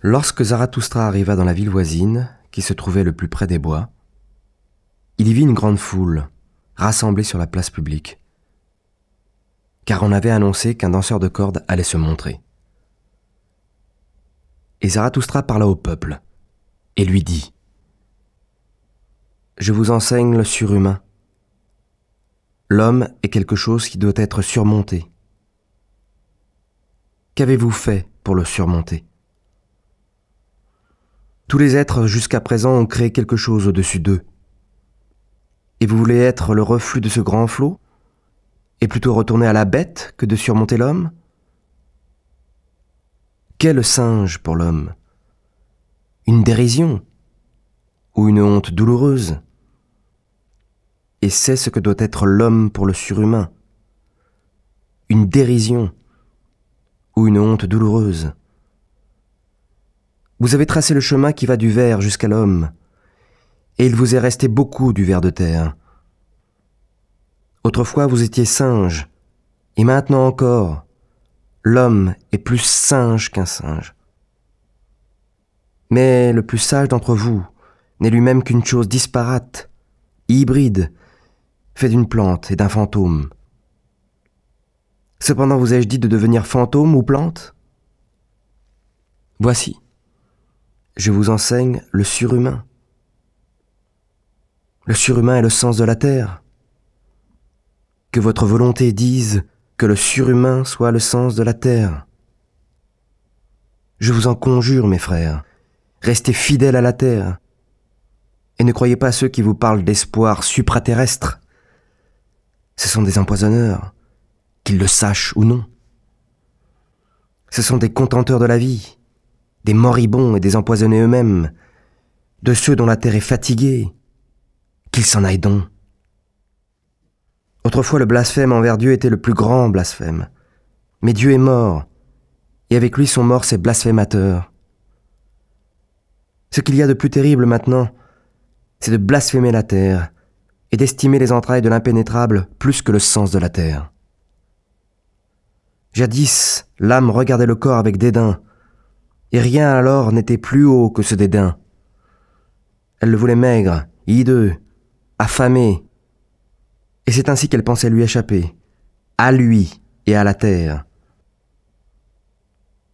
Lorsque Zarathustra arriva dans la ville voisine, qui se trouvait le plus près des bois, il y vit une grande foule, rassemblée sur la place publique, car on avait annoncé qu'un danseur de cordes allait se montrer. Et Zarathustra parla au peuple, et lui dit Je vous enseigne le surhumain. L'homme est quelque chose qui doit être surmonté. Qu'avez-vous fait pour le surmonter tous les êtres jusqu'à présent ont créé quelque chose au-dessus d'eux. Et vous voulez être le reflux de ce grand flot Et plutôt retourner à la bête que de surmonter l'homme Quel singe pour l'homme Une dérision Ou une honte douloureuse Et c'est ce que doit être l'homme pour le surhumain. Une dérision ou une honte douloureuse. Vous avez tracé le chemin qui va du ver jusqu'à l'homme, et il vous est resté beaucoup du ver de terre. Autrefois vous étiez singe, et maintenant encore, l'homme est plus singe qu'un singe. Mais le plus sage d'entre vous n'est lui-même qu'une chose disparate, hybride, fait d'une plante et d'un fantôme. Cependant vous ai-je dit de devenir fantôme ou plante Voici je vous enseigne le surhumain. Le surhumain est le sens de la terre. Que votre volonté dise que le surhumain soit le sens de la terre. Je vous en conjure, mes frères, restez fidèles à la terre, et ne croyez pas ceux qui vous parlent d'espoir supraterrestre. Ce sont des empoisonneurs, qu'ils le sachent ou non. Ce sont des contenteurs de la vie, des moribonds et des empoisonnés eux-mêmes, de ceux dont la terre est fatiguée, qu'ils s'en aillent donc. Autrefois le blasphème envers Dieu était le plus grand blasphème, mais Dieu est mort, et avec lui sont morts ses blasphémateurs. Ce qu'il y a de plus terrible maintenant, c'est de blasphémer la terre, et d'estimer les entrailles de l'impénétrable plus que le sens de la terre. Jadis, l'âme regardait le corps avec dédain, et rien alors n'était plus haut que ce dédain. Elle le voulait maigre, hideux, affamé. Et c'est ainsi qu'elle pensait lui échapper, à lui et à la terre.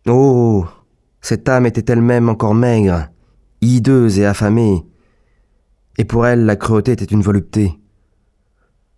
Oh Cette âme était elle-même encore maigre, hideuse et affamée, et pour elle la cruauté était une volupté.